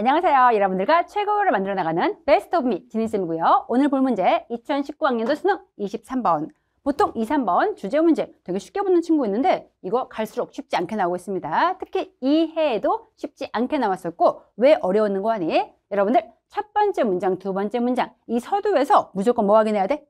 안녕하세요. 여러분들과 최고를 만들어 나가는 베스트 오브 미 진희쌤이고요. 오늘 볼 문제 2019학년도 수능 23번 보통 2, 3번 주제 문제 되게 쉽게 붙는 친구 있는데 이거 갈수록 쉽지 않게 나오고 있습니다. 특히 이 해에도 쉽지 않게 나왔었고 왜 어려웠는 고하니 여러분들 첫 번째 문장, 두 번째 문장 이 서두에서 무조건 뭐 확인해야 돼?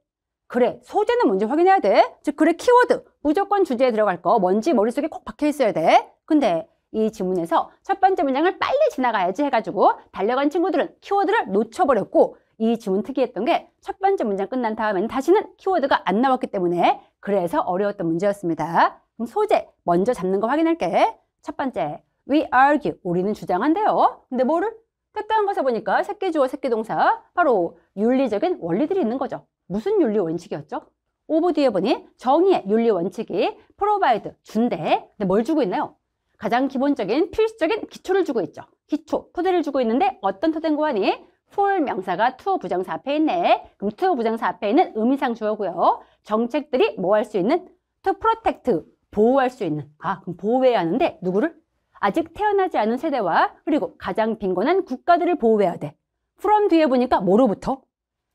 그래, 소재는 뭔지 확인해야 돼. 즉, 그래 키워드 무조건 주제에 들어갈 거 뭔지 머릿속에 꼭 박혀 있어야 돼. 근데 이 지문에서 첫 번째 문장을 빨리 지나가야지 해가지고 달려간 친구들은 키워드를 놓쳐버렸고 이 지문 특이했던 게 첫 번째 문장 끝난 다음에는 다시는 키워드가 안 나왔기 때문에 그래서 어려웠던 문제였습니다. 그럼 소재 먼저 잡는 거 확인할게. 첫 번째, we argue, 우리는 주장한대요. 근데 뭐를? 택배한 것을 보니까 새끼주어, 새끼동사, 바로 윤리적인 원리들이 있는 거죠. 무슨 윤리 원칙이었죠? 오브 뒤에 보니 정의의 윤리 원칙이 프로바이드, 준대. 근데 뭘 주고 있나요? 가장 기본적인 필수적인 기초를 주고 있죠. 기초, 토대를 주고 있는데 어떤 토대인 거니? 풀 명사가 투 부정사 앞에 있네. 그럼 투 부정사 앞에 있는 의미상 주어고요. 정책들이 뭐 할 수 있는? to protect, 보호할 수 있는. 아, 그럼 보호해야 하는데 누구를? 아직 태어나지 않은 세대와 그리고 가장 빈곤한 국가들을 보호해야 돼. from 뒤에 보니까 뭐로부터?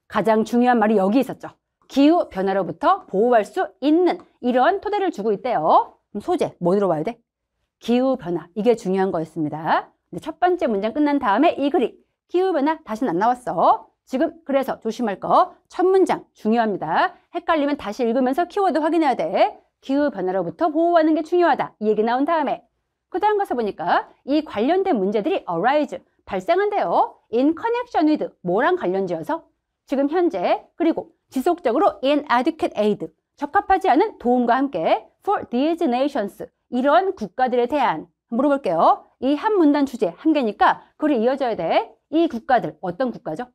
가장 중요한 말이 여기 있었죠. 기후 변화로부터 보호할 수 있는 이런 토대를 주고 있대요. 그럼 소재, 뭐 들어와야 돼? 기후변화 이게 중요한 거였습니다. 첫 번째 문장 끝난 다음에 이 글이 기후변화 다시는 안 나왔어. 지금 그래서 조심할 거 첫 문장 중요합니다. 헷갈리면 다시 읽으면서 키워드 확인해야 돼. 기후변화로부터 보호하는 게 중요하다. 이 얘기 나온 다음에 그 다음 가서 보니까 이 관련된 문제들이 arise 발생한대요. in connection with 뭐랑 관련지어서 지금 현재 그리고 지속적으로 inadequate aid 적합하지 않은 도움과 함께 for these nations 이런 국가들에 대한 물어볼게요. 이 한 문단 주제 한 개니까 그이 이어져야 돼. 이 국가들 어떤 국가죠?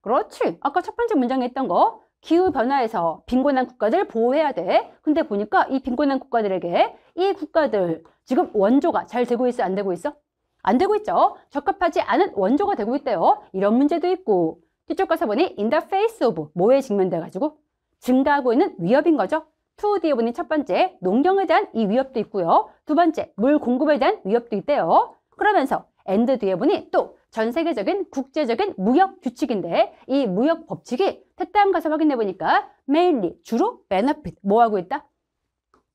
그렇지. 아까 첫 번째 문장에 했던 거 기후변화에서 빈곤한 국가들 보호해야 돼. 근데 보니까 이 빈곤한 국가들에게 이 국가들 지금 원조가 잘 되고 있어? 안 되고 있어? 안 되고 있죠. 적합하지 않은 원조가 되고 있대요. 이런 문제도 있고 뒤쪽 가서 보니 인더 페이스 오브 뭐에 직면돼 가지고 증가하고 있는 위협인 거죠. 2DO는 첫 번째 농경에 대한 이 위협도 있고요. 두 번째 물 공급에 대한 위협도 있대요. 그러면서 엔드 뒤에 보니 또 전 세계적인 국제적인 무역 규칙인데 이 무역 법칙이 택담 가서 확인해 보니까 m a i 주로 b e n 뭐 하고 있다?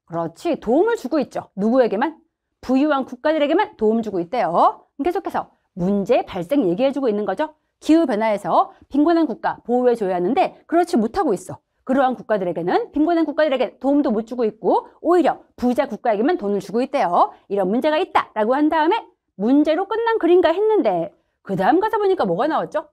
그렇지 도움을 주고 있죠. 누구에게만? 부유한 국가들에게만 도움 주고 있대요. 계속해서 문제 발생 얘기해 주고 있는 거죠. 기후변화에서 빈곤한 국가 보호해줘야 하는데 그렇지 못하고 있어. 그러한 국가들에게는 빈곤한 국가들에게 도움도 못 주고 있고 오히려 부자 국가에게만 돈을 주고 있대요. 이런 문제가 있다라고 한 다음에 문제로 끝난 글인가 했는데 그 다음 가서 보니까 뭐가 나왔죠?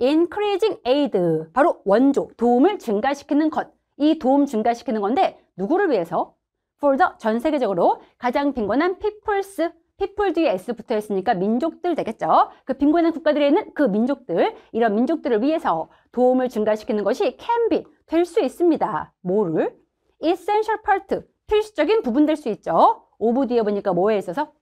increasing aid 바로 원조, 도움을 증가시키는 것. 이 도움 증가시키는 건데 누구를 위해서? for the 전 세계적으로 가장 빈곤한 peoples people 뒤에 s부터 했으니까 민족들 되겠죠. 그 빈곤한 국가들에 있는 그 민족들, 이런 민족들을 위해서 도움을 증가시키는 것이 can be, 될 수 있습니다. 뭐를? essential part, 필수적인 부분 될 수 있죠. 오브 뒤에 보니까 뭐에 있어서?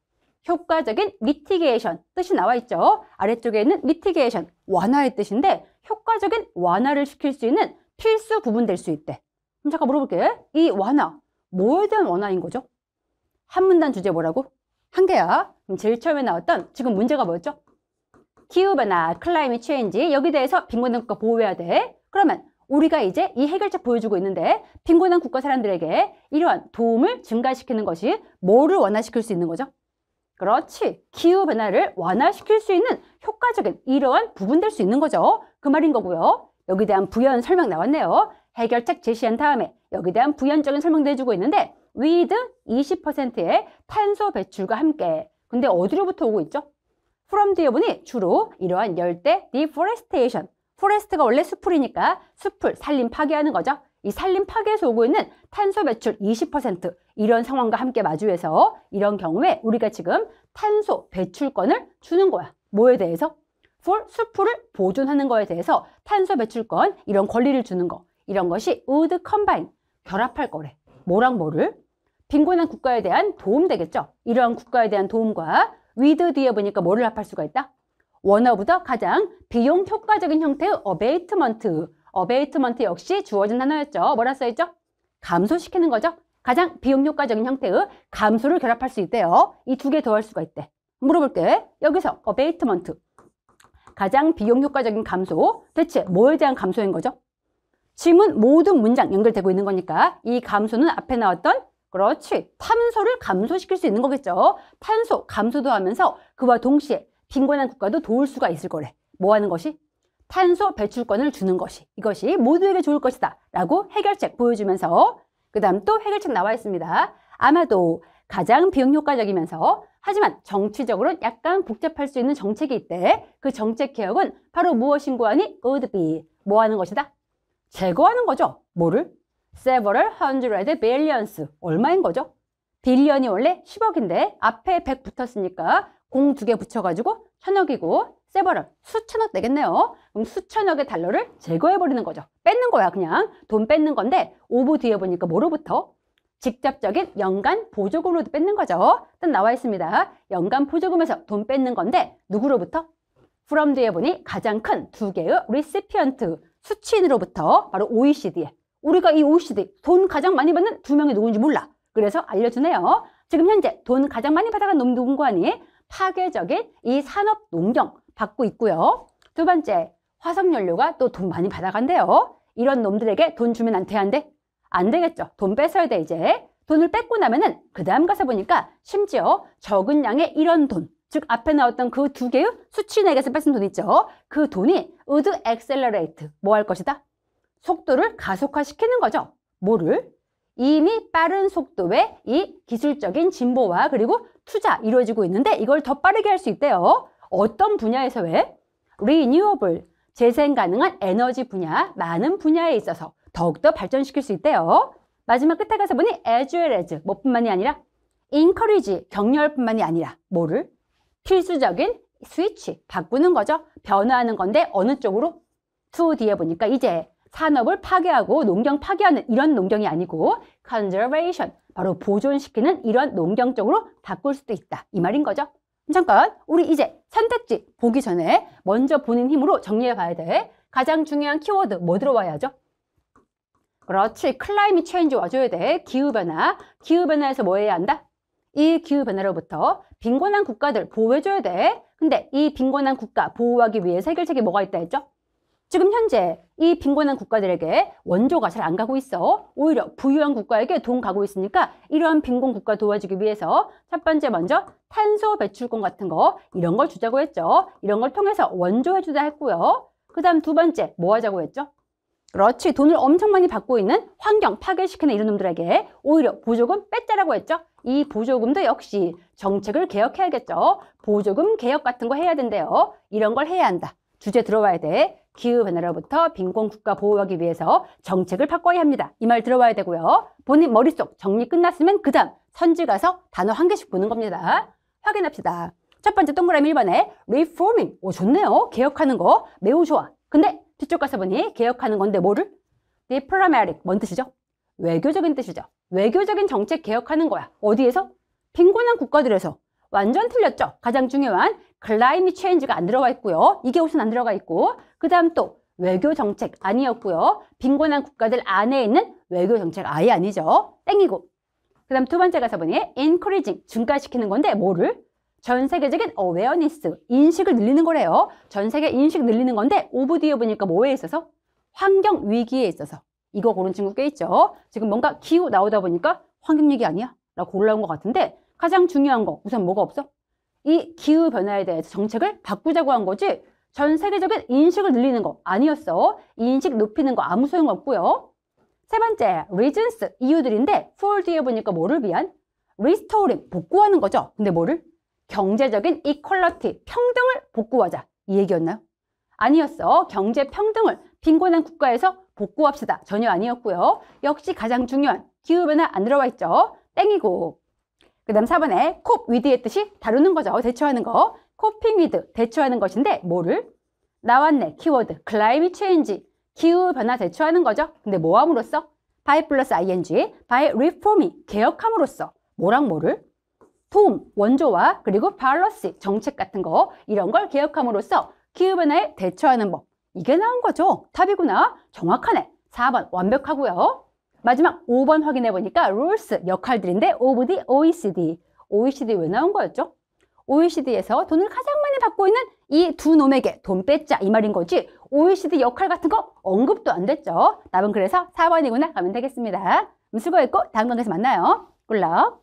효과적인 미티게이션 뜻이 나와 있죠. 아래쪽에는 있 미티게이션, 완화의 뜻인데 효과적인 완화를 시킬 수 있는 필수 부분 될 수 있대. 그럼 잠깐 물어볼게. 이 완화, 뭐에 대한 완화인 거죠? 한 문단 주제 뭐라고? 한개야 그럼 제일 처음에 나왔던 지금 문제가 뭐였죠? 기후변화, 클라이밋 체인지 여기 대해서 빈곤한 국가 보호해야 돼. 그러면 우리가 이제 이 해결책 보여주고 있는데 빈곤한 국가 사람들에게 이러한 도움을 증가시키는 것이 뭐를 완화시킬 수 있는 거죠? 그렇지. 기후변화를 완화시킬 수 있는 효과적인 이러한 부분될 수 있는 거죠. 그 말인 거고요. 여기 대한 부연 설명 나왔네요. 해결책 제시한 다음에 여기 대한 부연적인 설명도 해주고 있는데 with 20%의 탄소 배출과 함께. 근데 어디로부터 오고 있죠? from 뒤에 보니 주로 이러한 열대 deforestation. 포레스트가 원래 수풀이니까 수풀, 산림 파괴하는 거죠. 이 산림 파괴에서 오고 있는 탄소 배출 20% 이런 상황과 함께 마주해서 이런 경우에 우리가 지금 탄소 배출권을 주는 거야. 뭐에 대해서? 풀 수풀을 보존하는 거에 대해서 탄소 배출권 이런 권리를 주는 거 이런 것이 would combine 결합할 거래. 뭐랑 뭐를? 빈곤한 국가에 대한 도움 되겠죠. 이러한 국가에 대한 도움과 위드 뒤에 보니까 뭐를 합할 수가 있다? 원어보다 가장 비용 효과적인 형태의 어베이트먼트. 어베이트먼트 역시 주어진 단어였죠. 뭐라 써있죠? 감소시키는 거죠. 가장 비용 효과적인 형태의 감소를 결합할 수 있대요. 이 두 개 더할 수가 있대. 물어볼게. 여기서 어베이트먼트. 가장 비용 효과적인 감소. 대체 뭐에 대한 감소인 거죠? 지문 모든 문장 연결되고 있는 거니까 이 감소는 앞에 나왔던 그렇지. 탄소를 감소시킬 수 있는 거겠죠. 탄소 감소도 하면서 그와 동시에 빈곤한 국가도 도울 수가 있을 거래. 뭐 하는 것이? 탄소 배출권을 주는 것이. 이것이 모두에게 좋을 것이다. 라고 해결책 보여주면서 그 다음 또 해결책 나와 있습니다. 아마도 가장 비용 효과적이면서 하지만 정치적으로 약간 복잡할 수 있는 정책이 있대. 그 정책 개혁은 바로 무엇인고 하니? w o u 뭐 하는 것이다? 제거하는 거죠. 뭐를? several hundred billions. 얼마인 거죠? 빌리언이 원래 10억인데 앞에 100 붙었으니까 공 두 개 붙여가지고 천억이고 세버럴 수천억 되겠네요. 그럼 수천억의 달러를 제거해버리는 거죠. 뺏는 거야 그냥. 돈 뺏는 건데 오브 뒤에 보니까 뭐로부터? 직접적인 연간 보조금으로도 뺏는 거죠. 딱 나와 있습니다. 연간 보조금에서 돈 뺏는 건데 누구로부터? from 뒤에 보니 가장 큰 두 개의 리시피언트 수치인으로부터 바로 OECD의 우리가 이 OECD 돈 가장 많이 받는 두 명이 누군지 몰라. 그래서 알려주네요. 지금 현재 돈 가장 많이 받아간 놈 누군가 하니 파괴적인 이 산업 농경 받고 있고요. 두 번째, 화석연료가 또 돈 많이 받아간대요. 이런 놈들에게 돈 주면 안 돼, 안 돼? 안 되겠죠. 돈 뺏어야 돼, 이제. 돈을 뺏고 나면은 그 다음 가서 보니까 심지어 적은 양의 이런 돈, 즉 앞에 나왔던 그 두 개의 수취인에게서 뺏은 돈 있죠. 그 돈이 의드 엑셀러레이트, 뭐 할 것이다? 속도를 가속화시키는 거죠. 뭐를? 이미 빠른 속도에이 기술적인 진보와 그리고 투자 이루어지고 있는데 이걸 더 빠르게 할 수 있대요. 어떤 분야에서 왜? 리뉴어블, 재생 가능한 에너지 분야, 많은 분야에 있어서 더욱더 발전시킬 수 있대요. 마지막 끝에 가서 보니 as well as, 뭐뿐만이 아니라 encourage, 격렬뿐만이 아니라 뭐를? 필수적인 스위치, 바꾸는 거죠. 변화하는 건데 어느 쪽으로? to 뒤에 보니까 이제 산업을 파괴하고 농경 파괴하는 이런 농경이 아니고 conservation, 바로 보존시키는 이런 농경 쪽으로 바꿀 수도 있다. 이 말인 거죠. 잠깐, 우리 이제 선택지 보기 전에 먼저 본인 힘으로 정리해 봐야 돼. 가장 중요한 키워드 뭐 들어와야죠? 그렇지, 클라이밋 체인지 와줘야 돼. 기후변화, 기후변화에서 뭐 해야 한다? 이 기후변화로부터 빈곤한 국가들 보호해줘야 돼. 근데 이 빈곤한 국가 보호하기 위해 해결책이 뭐가 있다 했죠? 지금 현재 이 빈곤한 국가들에게 원조가 잘 안 가고 있어. 오히려 부유한 국가에게 돈 가고 있으니까 이러한 빈곤 국가 도와주기 위해서 첫 번째 먼저 탄소 배출권 같은 거 이런 걸 주자고 했죠. 이런 걸 통해서 원조해주자 했고요. 그 다음 두 번째 뭐 하자고 했죠? 그렇지 돈을 엄청 많이 받고 있는 환경 파괴시키는 이런 놈들에게 오히려 보조금 뺏자라고 했죠. 이 보조금도 역시 정책을 개혁해야겠죠. 보조금 개혁 같은 거 해야 된대요. 이런 걸 해야 한다. 주제 들어와야 돼. 기후변화로부터 빈곤국가 보호하기 위해서 정책을 바꿔야 합니다. 이 말 들어와야 되고요. 본인 머릿속 정리 끝났으면 그 다음 선지 가서 단어 한 개씩 보는 겁니다. 확인합시다. 첫 번째 동그라미 1번에 reforming. 오, 좋네요. 개혁하는 거 매우 좋아. 근데 뒤쪽 가서 보니 개혁하는 건데 뭐를? diplomatic. 뭔 뜻이죠? 외교적인 뜻이죠. 외교적인 정책 개혁하는 거야. 어디에서? 빈곤한 국가들에서. 완전 틀렸죠? 가장 중요한 클라이밋 체인지가 안 들어가 있고요. 이게 우선 안 들어가 있고 그 다음 또 외교 정책 아니었고요. 빈곤한 국가들 안에 있는 외교 정책 아예 아니죠. 땡이고그 다음 두 번째 가서 보니 e n c o u a g i n g 증가시키는 건데 뭐를? 전 세계적인 awareness 인식을 늘리는 거래요. 전 세계 인식 늘리는 건데 오브 뒤에 보니까 뭐에 있어서? 환경 위기에 있어서 이거 고른 친구 꽤 있죠. 지금 뭔가 기후 나오다 보니까 환경 얘기 아니야? 라고 올라온 것 같은데 가장 중요한 거 우선 뭐가 없어? 이 기후 변화에 대해서 정책을 바꾸자고 한 거지 전 세계적인 인식을 늘리는 거 아니었어. 인식 높이는 거 아무 소용 없고요. 세 번째, reasons, 이유들인데 for 뒤에 보니까 뭐를 위한? restoring, 복구하는 거죠. 근데 뭐를? 경제적인 equality, 평등을 복구하자. 이 얘기였나요? 아니었어. 경제 평등을 빈곤한 국가에서 복구합시다. 전혀 아니었고요. 역시 가장 중요한 기후변화 안 들어와 있죠. 땡이고. 그 다음 4번에 콥 위드의 뜻이 다루는 거죠. 대처하는 거. 코핑 위드, 대처하는 것인데 뭐를? 나왔네, 키워드. climate change, 기후 변화 대처하는 거죠. 근데 뭐함으로써? by 플러스 ing, by reform이 개혁함으로써 뭐랑 뭐를? 도 원조와 그리고 policy, 정책 같은 거 이런 걸 개혁함으로써 기후변화에 대처하는 법. 이게 나온 거죠. 탑이구나. 정확하네. 4번 완벽하고요. 마지막 5번 확인해 보니까 rules 역할들인데 of the OECD. OECD 왜 나온 거였죠? OECD에서 돈을 가장 많이 받고 있는 이 두 놈에게 돈 뺏자 이 말인 거지 OECD 역할 같은 거 언급도 안 됐죠. 답은 그래서 4번이구나 가면 되겠습니다. 수고했고 다음 강에서 만나요. 꿀럭